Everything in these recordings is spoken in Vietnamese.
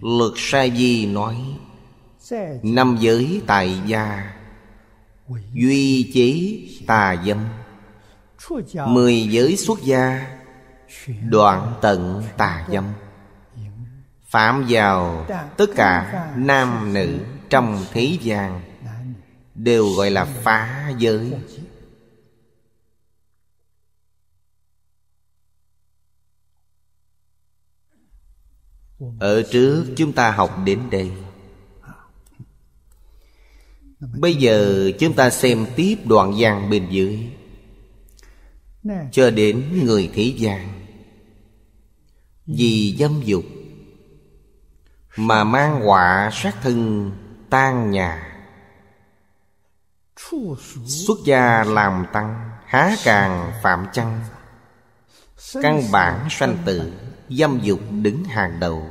Luật Sa Di nói Năm giới tài gia Duy chế tà dâm Mười giới xuất gia Đoạn tận tà dâm Phạm vào tất cả nam nữ trong thế gian Đều gọi là phá giới ở trước chúng ta học đến đây bây giờ chúng ta xem tiếp đoạn gian bên dưới cho đến người thế gian vì dâm dục mà mang họa sát thân tan nhà xuất gia làm tăng há càng phạm chăng căn bản sanh tử dâm dục đứng hàng đầu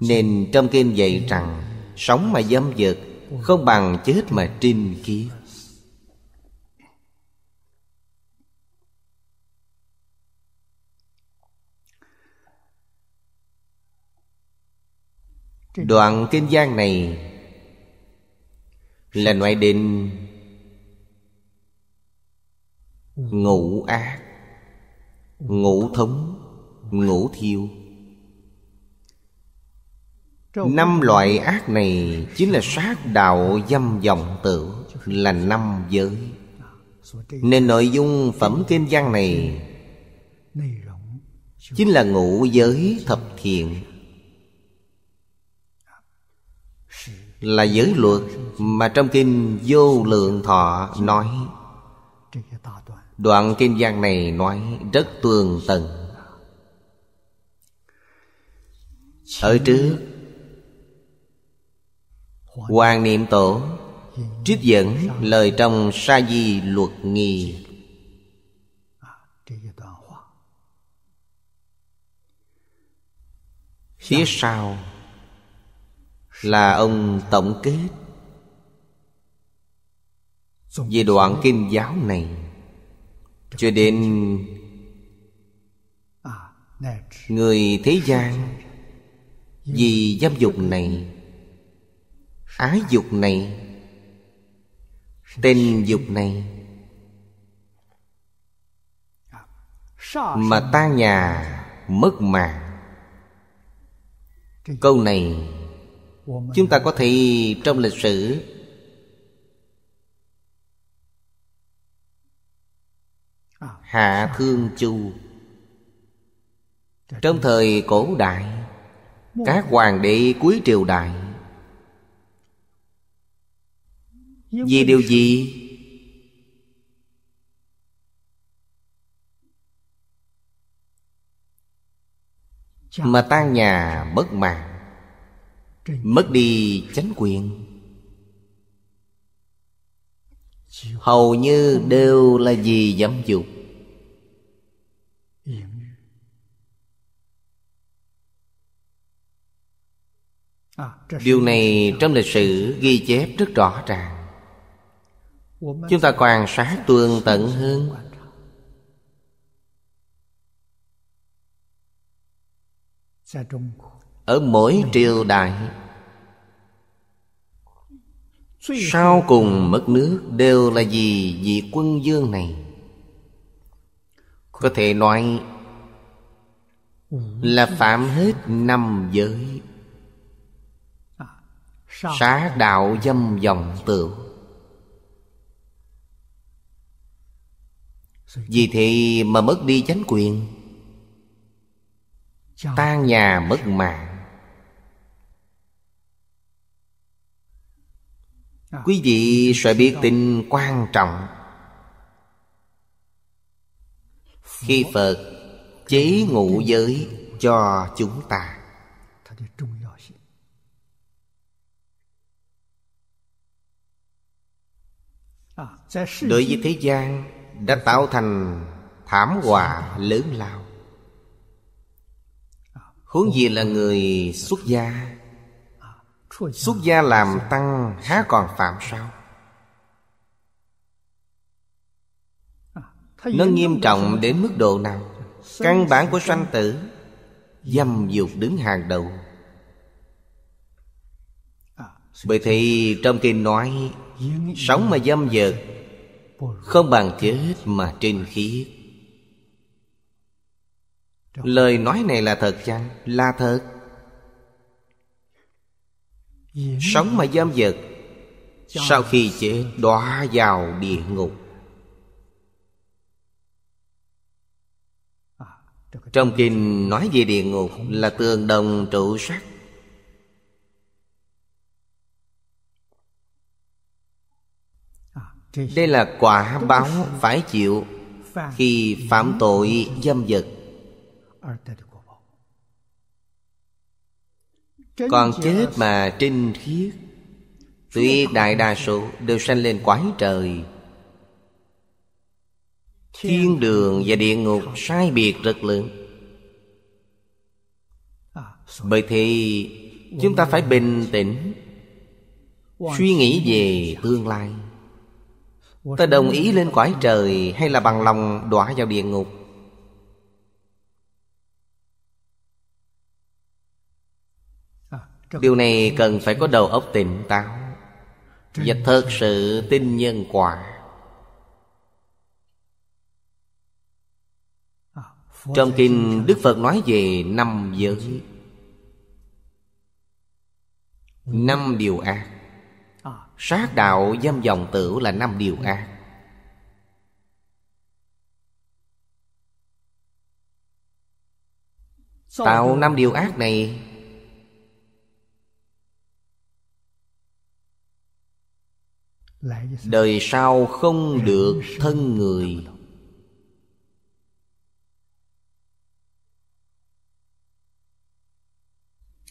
nên trong kinh dạy rằng sống mà dâm dục không bằng chết mà trinh kiếp đoạn kinh gian này là loại định ngũ ác ngũ thống ngũ thiêu Năm loại ác này chính là sát đạo dâm dòng tử Là năm giới Nên nội dung phẩm kinh văn này Chính là ngũ giới thập thiện Là giới luật mà trong kinh vô lượng thọ nói Đoạn kinh văn này nói rất tường tầng Ở trước Hoàng niệm tổ Trích dẫn lời trong sa di luật nghi Phía sau Là ông tổng kết Về đoạn kinh giáo này Cho đến Người thế gian vì giam dục này Ái dục này Tình dục này Mà ta nhà mất mạng Câu này Chúng ta có thể trong lịch sử Hạ Thương Chu Trong thời cổ đại các hoàng đế cuối triều đại vì điều gì mà tan nhà mất mạng mất đi chánh quyền hầu như đều là vì dâm dục điều này trong lịch sử ghi chép rất rõ ràng chúng ta quan sát tường tận hơn ở mỗi triều đại sau cùng mất nước đều là gì vì quân dương này có thể nói là phạm hết năm giới Xá đạo dâm dòng tựu Vì thì mà mất đi chánh quyền Tan nhà mất mạng Quý vị sẽ biết tin quan trọng Khi Phật chế ngụ giới cho chúng ta đối với thế gian đã tạo thành thảm họa lớn lao huống gì là người xuất gia xuất gia làm tăng há còn phạm sao nó nghiêm trọng đến mức độ nào căn bản của sanh tử dâm dục đứng hàng đầu bởi thì trong kinh nói sống mà dâm dật không bằng chết mà trên khiết lời nói này là thật chăng là thật sống mà giam vật sau khi chết đọa vào địa ngục trong kinh nói về địa ngục là tường đồng trụ sắc đây là quả báo phải chịu khi phạm tội dâm vật còn chết mà trinh khiết tuy đại đa số đều sanh lên quái trời thiên đường và địa ngục sai biệt rất lớn bởi thì chúng ta phải bình tĩnh suy nghĩ về tương lai Ta đồng ý lên cõi trời hay là bằng lòng đọa vào địa ngục à, Điều này cần phải có đầu óc tỉnh táo Và thật sự tin nhân quả à, Trong kinh Đức Phật nói về năm giới Năm điều ác Sát đạo dâm dòng tử là năm điều ác Tạo năm điều ác này Đời sau không được thân người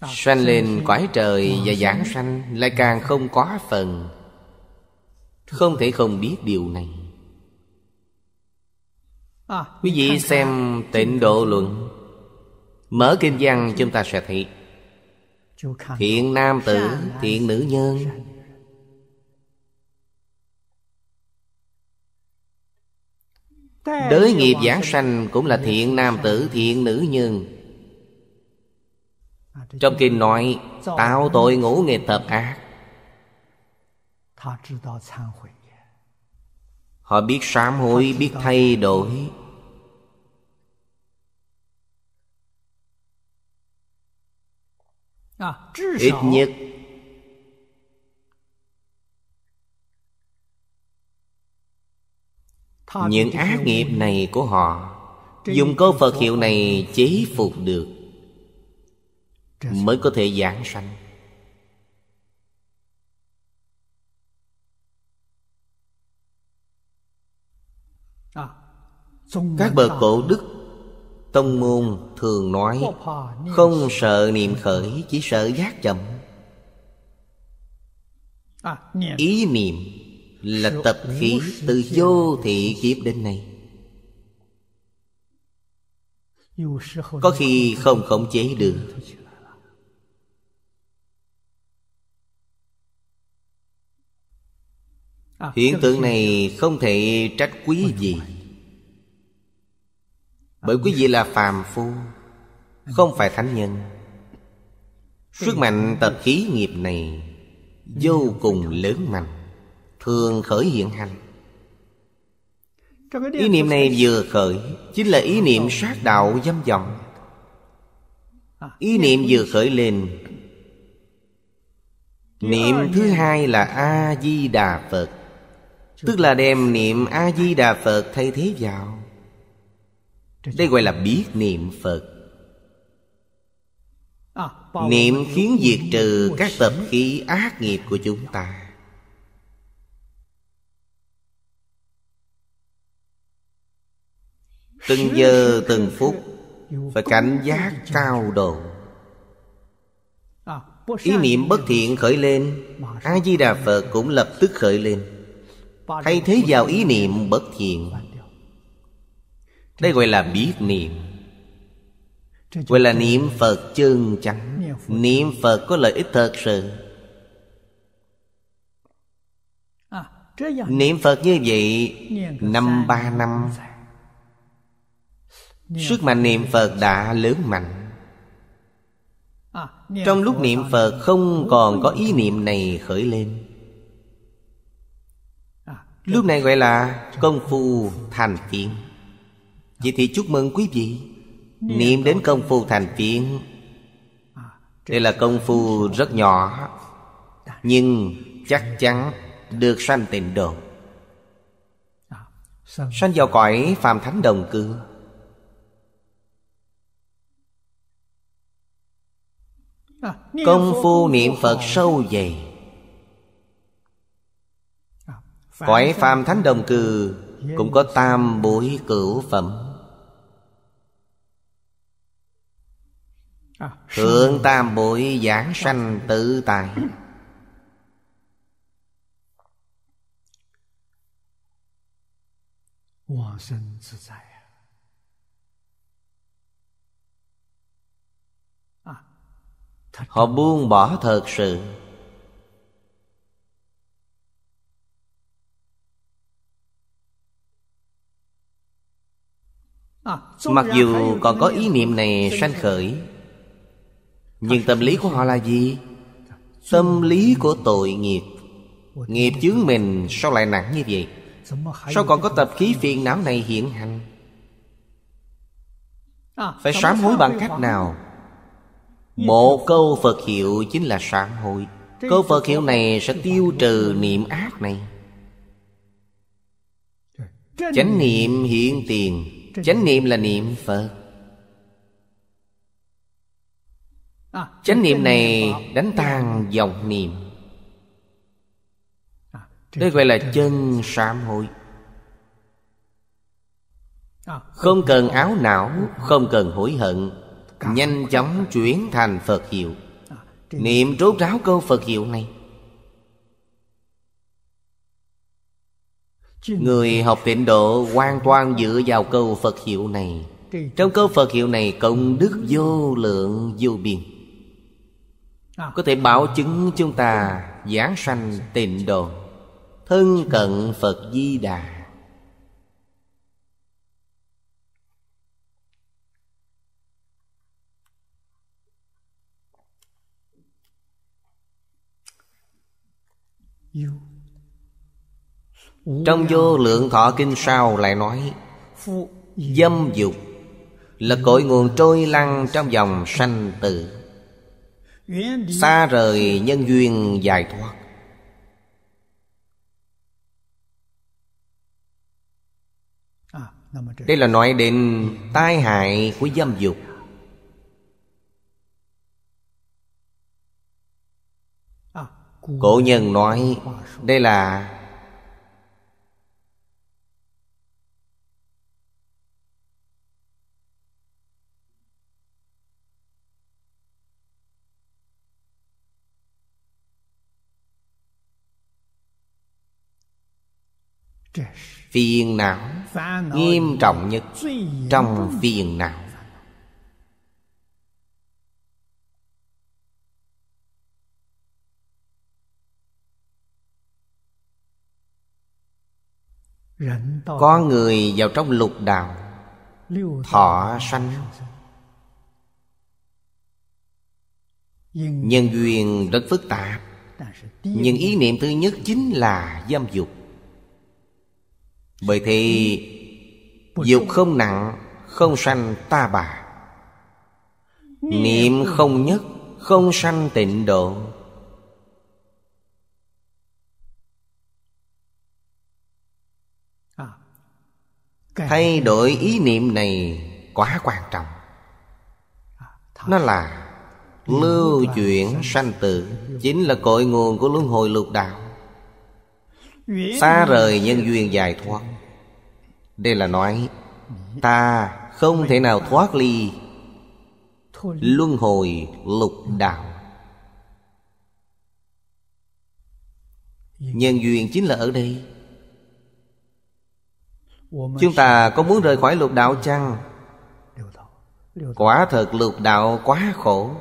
Sanh ờ, lên cõi trời ờ, và giảng sanh Lại càng không có phần Không thể không biết điều này ờ, Quý vị xem tịnh độ luận Mở kinh văn chúng ta sẽ thấy Thiện nam tử, thiện nữ nhân Đới nghiệp giảng sanh cũng là thiện nam tử, thiện nữ nhân À, Trong kinh nói Tạo tội ngũ nghịch thập ác Họ biết sám hối, biết thay đổi à, Ít nhất Những ác nghiệp này của họ Dùng câu Phật hiệu này chế phục được mới có thể giảng sanh à, các bậc cổ đức tông môn thường nói không sợ niệm khởi chỉ sợ giác chậm à, ý niệm là tập khí từ vô thị kiếp đến nay có khi không khống chế được À, hiện tượng này không thể trách quý vị bởi à, quý vị là phàm phu không phải thánh nhân sức mạnh tập khí nghiệp này vô cùng lớn mạnh thường khởi hiện hành ý niệm này vừa khởi chính là ý niệm sát đạo dâm vọng à, ý niệm vừa khởi lên niệm ờ, thứ hai là a di đà phật Tức là đem niệm A-di-đà Phật thay thế vào Đây gọi là biết niệm Phật Niệm khiến diệt trừ các tập khí ác nghiệp của chúng ta Từng giờ từng phút Phải cảnh giác cao độ Ý niệm bất thiện khởi lên A-di-đà Phật cũng lập tức khởi lên Thay thế vào ý niệm bất thiện Đây gọi là biết niệm Gọi là niệm Phật chân chắn Niệm Phật có lợi ích thật sự Niệm Phật như vậy Năm ba năm Sức mạnh niệm Phật đã lớn mạnh Trong lúc niệm Phật không còn có ý niệm này khởi lên Lúc này gọi là công phu thành phiền Vậy thì chúc mừng quý vị Niệm đến công phu thành phiền Đây là công phu rất nhỏ Nhưng chắc chắn được sanh tịnh độ Sanh vào cõi phàm thánh đồng cư Công phu niệm Phật sâu dày Cõi phàm thánh đồng cừ Cũng có tam bối cửu phẩm à, Thượng tam bối giảng sanh tự tại sanh à, tự tại Họ buông bỏ thật sự Mặc dù còn có ý niệm này sanh khởi Nhưng tâm lý của họ là gì? Tâm lý của tội nghiệp Nghiệp chướng mình sao lại nặng như vậy? Sao còn có tập khí phiền não này hiện hành? Phải sám hối bằng cách nào? Một câu Phật hiệu chính là sám hối Câu Phật hiệu này sẽ tiêu trừ niệm ác này Chánh niệm hiện tiền chánh niệm là niệm phật à, chánh niệm này đánh tan dòng niệm à, đây gọi là chân sám hối à, không cần áo não không cần hối hận nhanh chóng chuyển thành phật hiệu niệm rốt ráo câu phật hiệu này Người học tịnh độ hoàn toàn dựa vào câu Phật hiệu này Trong câu Phật hiệu này công đức vô lượng vô biên à. Có thể bảo chứng chúng ta giảng sanh tịnh độ Thân cận Phật Di Đà You trong vô lượng thọ kinh sau lại nói Dâm dục Là cội nguồn trôi lăn trong dòng sanh tử Xa rời nhân duyên giải thoát Đây là nói đến tai hại của dâm dục Cổ nhân nói Đây là phiền não nghiêm trọng nhất trong phiền não có người vào trong lục đạo thọ sanh nhân duyên rất phức tạp nhưng ý niệm thứ nhất chính là dâm dục bởi thì Dục không nặng Không sanh ta bà Niệm không nhất Không sanh tịnh độ à, Thay đổi ý niệm này Quá quan trọng à, Nó là Lưu chuyển sanh tử Chính là cội nguồn của luân hồi lục đạo xa rời nhân duyên giải thoát đây là nói ta không thể nào thoát ly luân hồi lục đạo nhân duyên chính là ở đây chúng ta có muốn rời khỏi lục đạo chăng quả thật lục đạo quá khổ